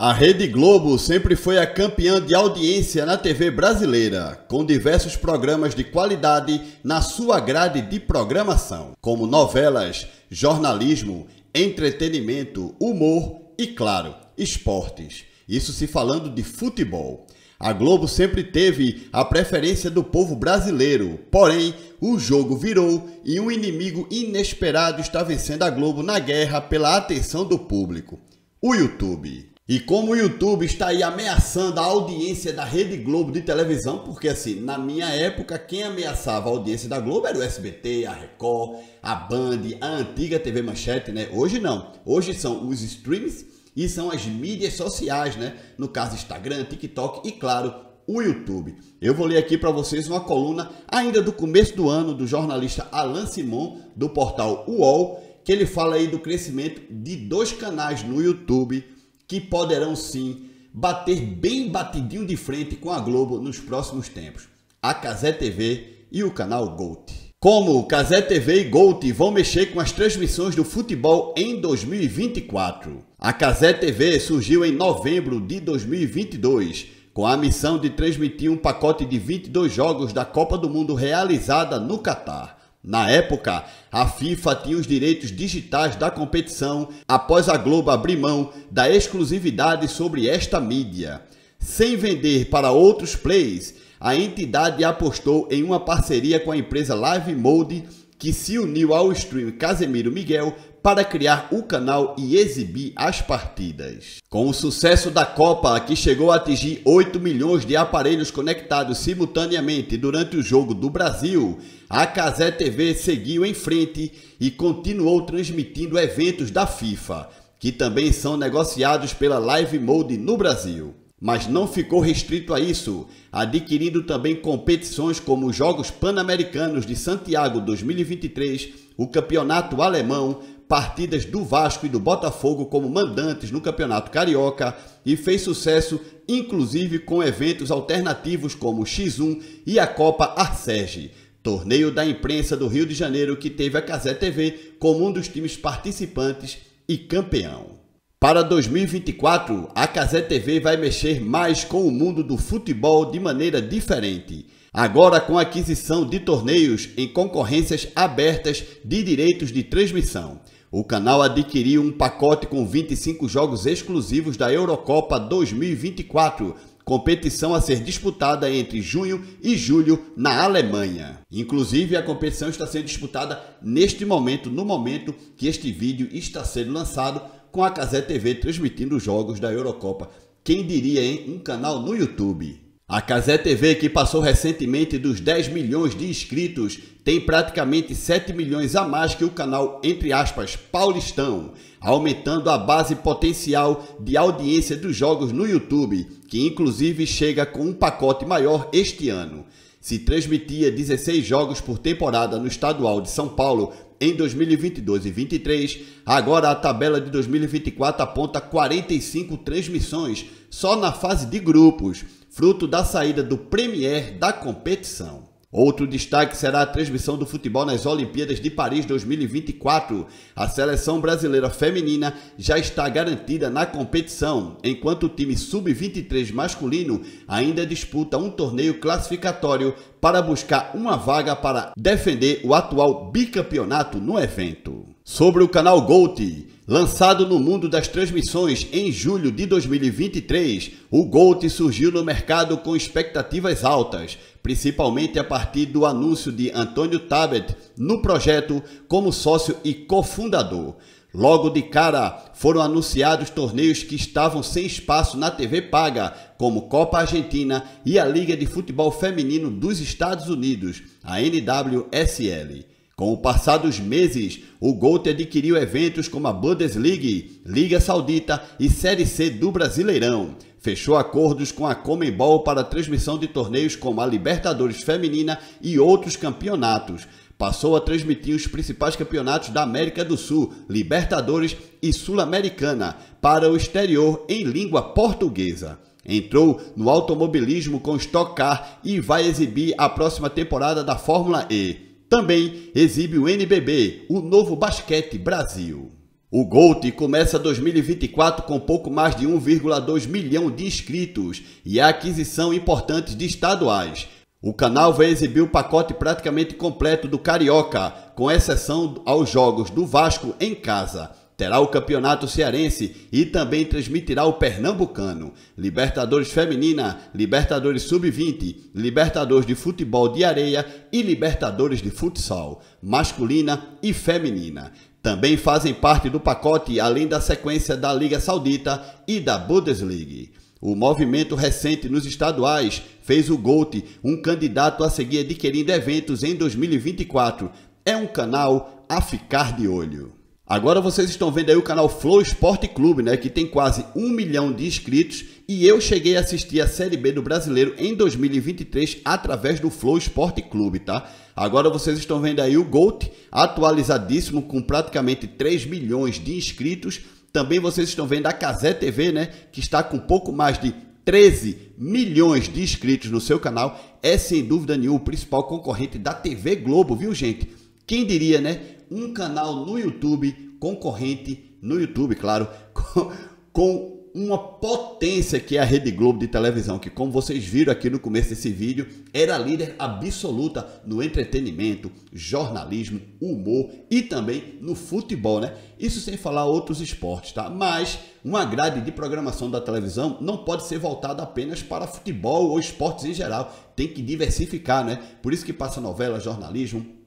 A Rede Globo sempre foi a campeã de audiência na TV brasileira, com diversos programas de qualidade na sua grade de programação, como novelas, jornalismo, entretenimento, humor e, claro, esportes. Isso se falando de futebol. A Globo sempre teve a preferência do povo brasileiro, porém, o jogo virou e um inimigo inesperado está vencendo a Globo na guerra pela atenção do público: o YouTube. E como o YouTube está aí ameaçando a audiência da Rede Globo de televisão, porque assim, na minha época, quem ameaçava a audiência da Globo era o SBT, a Record, a Band, a antiga TV Manchete, né? Hoje não. Hoje são os streams e são as mídias sociais, né? No caso, Instagram, TikTok e, claro, o YouTube. Eu vou ler aqui para vocês uma coluna ainda do começo do ano do jornalista Alan Simon, do portal UOL, que ele fala aí do crescimento de dois canais no YouTube que poderão sim bater bem batidinho de frente com a Globo nos próximos tempos, a Casé TV e o canal Gold. Como Casé TV e Gold vão mexer com as transmissões do futebol em 2024. A Casé TV surgiu em novembro de 2022 com a missão de transmitir um pacote de 22 jogos da Copa do Mundo realizada no Catar. Na época, a FIFA tinha os direitos digitais da competição após a Globo abrir mão da exclusividade sobre esta mídia. Sem vender para outros plays, a entidade apostou em uma parceria com a empresa Live Mode, que se uniu ao stream Casemiro Miguel para criar o canal e exibir as partidas. Com o sucesso da Copa, que chegou a atingir 8 milhões de aparelhos conectados simultaneamente durante o jogo do Brasil, a Casé TV seguiu em frente e continuou transmitindo eventos da FIFA, que também são negociados pela Live Mode no Brasil. Mas não ficou restrito a isso, adquirindo também competições como os Jogos Pan-Americanos de Santiago 2023, o Campeonato Alemão, partidas do Vasco e do Botafogo como mandantes no Campeonato Carioca e fez sucesso inclusive com eventos alternativos como o X1 e a Copa Arcege torneio da imprensa do Rio de Janeiro que teve a Casé TV como um dos times participantes e campeão. Para 2024, a Casé TV vai mexer mais com o mundo do futebol de maneira diferente. Agora com a aquisição de torneios em concorrências abertas de direitos de transmissão. O canal adquiriu um pacote com 25 jogos exclusivos da Eurocopa 2024, competição a ser disputada entre junho e julho na Alemanha. Inclusive, a competição está sendo disputada neste momento, no momento que este vídeo está sendo lançado, com a Casé TV transmitindo os jogos da Eurocopa. Quem diria, hein? Um canal no YouTube. A Casé TV, que passou recentemente dos 10 milhões de inscritos, tem praticamente 7 milhões a mais que o canal, entre aspas, paulistão, aumentando a base potencial de audiência dos jogos no YouTube, que inclusive chega com um pacote maior este ano. Se transmitia 16 jogos por temporada no estadual de São Paulo em 2022 e 23, agora a tabela de 2024 aponta 45 transmissões só na fase de grupos fruto da saída do Premier da competição. Outro destaque será a transmissão do futebol nas Olimpíadas de Paris 2024. A seleção brasileira feminina já está garantida na competição, enquanto o time sub-23 masculino ainda disputa um torneio classificatório para buscar uma vaga para defender o atual bicampeonato no evento sobre o canal Gold. Lançado no mundo das transmissões em julho de 2023, o Gold surgiu no mercado com expectativas altas, principalmente a partir do anúncio de Antônio Tabet no projeto como sócio e cofundador. Logo de cara, foram anunciados torneios que estavam sem espaço na TV paga, como Copa Argentina e a Liga de Futebol Feminino dos Estados Unidos, a NWSL. Com o passar dos meses, o Gold adquiriu eventos como a Bundesliga, Liga Saudita e Série C do Brasileirão. Fechou acordos com a Comembol para a transmissão de torneios como a Libertadores Feminina e outros campeonatos. Passou a transmitir os principais campeonatos da América do Sul, Libertadores e Sul-Americana, para o exterior em língua portuguesa. Entrou no automobilismo com Stock Car e vai exibir a próxima temporada da Fórmula E. Também exibe o NBB, o Novo Basquete Brasil. O Gold começa 2024 com pouco mais de 1,2 milhão de inscritos e a aquisição importante de estaduais. O canal vai exibir o pacote praticamente completo do Carioca, com exceção aos jogos do Vasco em casa terá o Campeonato Cearense e também transmitirá o Pernambucano, Libertadores Feminina, Libertadores Sub-20, Libertadores de Futebol de Areia e Libertadores de Futsal, masculina e feminina. Também fazem parte do pacote, além da sequência da Liga Saudita e da Bundesliga. O movimento recente nos estaduais fez o GOAT um candidato a seguir adquirindo eventos em 2024. É um canal a ficar de olho. Agora vocês estão vendo aí o canal Flow Esporte Clube, né, que tem quase um milhão de inscritos e eu cheguei a assistir a Série B do Brasileiro em 2023 através do Flow Esporte Clube, tá? Agora vocês estão vendo aí o Gold atualizadíssimo com praticamente 3 milhões de inscritos. Também vocês estão vendo a Casé TV, né, que está com pouco mais de 13 milhões de inscritos no seu canal, é sem dúvida nenhuma o principal concorrente da TV Globo, viu gente? Quem diria, né? Um canal no YouTube, concorrente no YouTube, claro, com, com uma potência que é a Rede Globo de televisão, que como vocês viram aqui no começo desse vídeo, era líder absoluta no entretenimento, jornalismo, humor e também no futebol, né? Isso sem falar outros esportes, tá? Mas uma grade de programação da televisão não pode ser voltada apenas para futebol ou esportes em geral, tem que diversificar, né? Por isso que passa novela, jornalismo,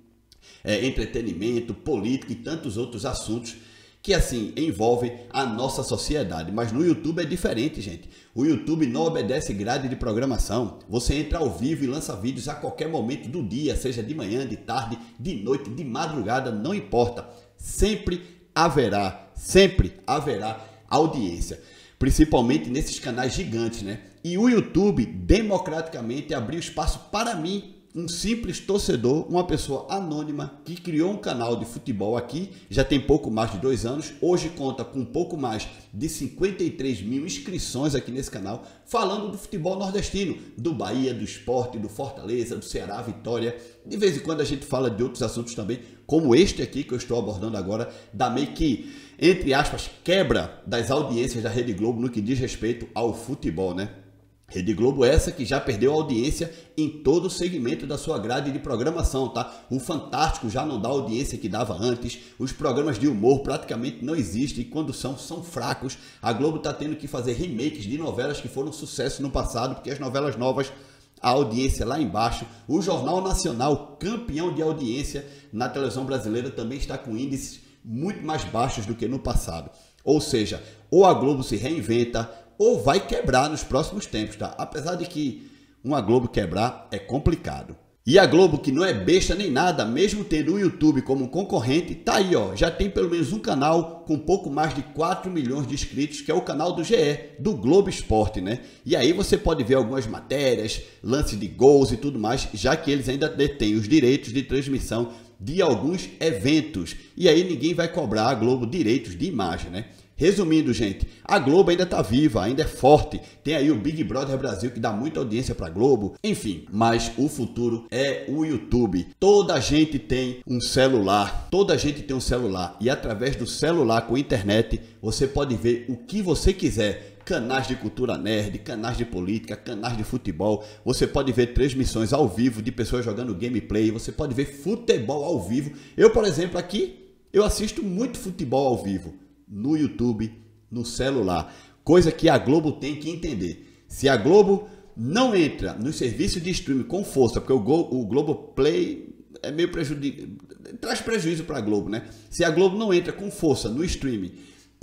é, entretenimento, política e tantos outros assuntos que assim envolvem a nossa sociedade. Mas no YouTube é diferente, gente. O YouTube não obedece grade de programação. Você entra ao vivo e lança vídeos a qualquer momento do dia, seja de manhã, de tarde, de noite, de madrugada, não importa. Sempre haverá, sempre haverá audiência, principalmente nesses canais gigantes, né? E o YouTube democraticamente abriu espaço para mim um simples torcedor, uma pessoa anônima que criou um canal de futebol aqui, já tem pouco mais de dois anos, hoje conta com pouco mais de 53 mil inscrições aqui nesse canal, falando do futebol nordestino, do Bahia, do esporte, do Fortaleza, do Ceará, Vitória. De vez em quando a gente fala de outros assuntos também, como este aqui que eu estou abordando agora, da meio que, entre aspas, quebra das audiências da Rede Globo no que diz respeito ao futebol, né? Rede Globo essa que já perdeu audiência em todo o segmento da sua grade de programação, tá? O Fantástico já não dá audiência que dava antes, os programas de humor praticamente não existem e quando são, são fracos. A Globo tá tendo que fazer remakes de novelas que foram sucesso no passado, porque as novelas novas a audiência lá embaixo. O Jornal Nacional, campeão de audiência na televisão brasileira, também está com índices muito mais baixos do que no passado. Ou seja, ou a Globo se reinventa, ou vai quebrar nos próximos tempos, tá? Apesar de que uma Globo quebrar é complicado. E a Globo, que não é besta nem nada, mesmo tendo o YouTube como concorrente, tá aí, ó. Já tem pelo menos um canal com pouco mais de 4 milhões de inscritos, que é o canal do GE, do Globo Esporte, né? E aí você pode ver algumas matérias, lances de gols e tudo mais, já que eles ainda detêm os direitos de transmissão de alguns eventos. E aí ninguém vai cobrar a Globo direitos de imagem, né? Resumindo, gente, a Globo ainda tá viva, ainda é forte. Tem aí o Big Brother Brasil que dá muita audiência para Globo. Enfim, mas o futuro é o YouTube. Toda gente tem um celular, toda gente tem um celular e através do celular com internet você pode ver o que você quiser canais de cultura nerd, canais de política, canais de futebol. Você pode ver transmissões ao vivo de pessoas jogando gameplay, você pode ver futebol ao vivo. Eu, por exemplo, aqui eu assisto muito futebol ao vivo no YouTube, no celular. Coisa que a Globo tem que entender. Se a Globo não entra nos serviços de streaming com força, porque o, Go, o Globo Play é meio prejudicado, traz prejuízo para a Globo, né? Se a Globo não entra com força no streaming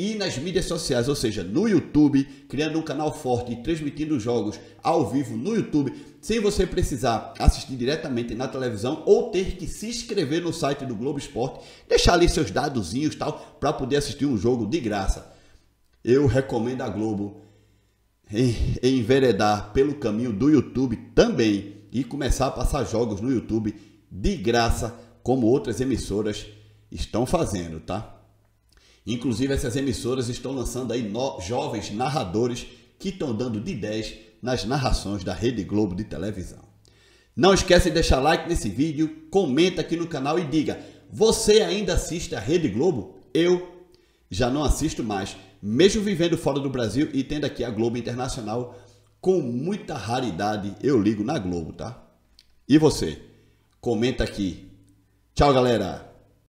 e nas mídias sociais, ou seja, no YouTube, criando um canal forte e transmitindo jogos ao vivo no YouTube, sem você precisar assistir diretamente na televisão ou ter que se inscrever no site do Globo Esporte, deixar ali seus dadozinhos tal para poder assistir um jogo de graça. Eu recomendo a Globo enveredar pelo caminho do YouTube também e começar a passar jogos no YouTube de graça, como outras emissoras estão fazendo, tá? Inclusive, essas emissoras estão lançando aí no, jovens narradores que estão dando de 10 nas narrações da Rede Globo de televisão. Não esquece de deixar like nesse vídeo, comenta aqui no canal e diga: você ainda assiste a Rede Globo? Eu já não assisto mais, mesmo vivendo fora do Brasil e tendo aqui a Globo Internacional, com muita raridade eu ligo na Globo, tá? E você? Comenta aqui. Tchau, galera!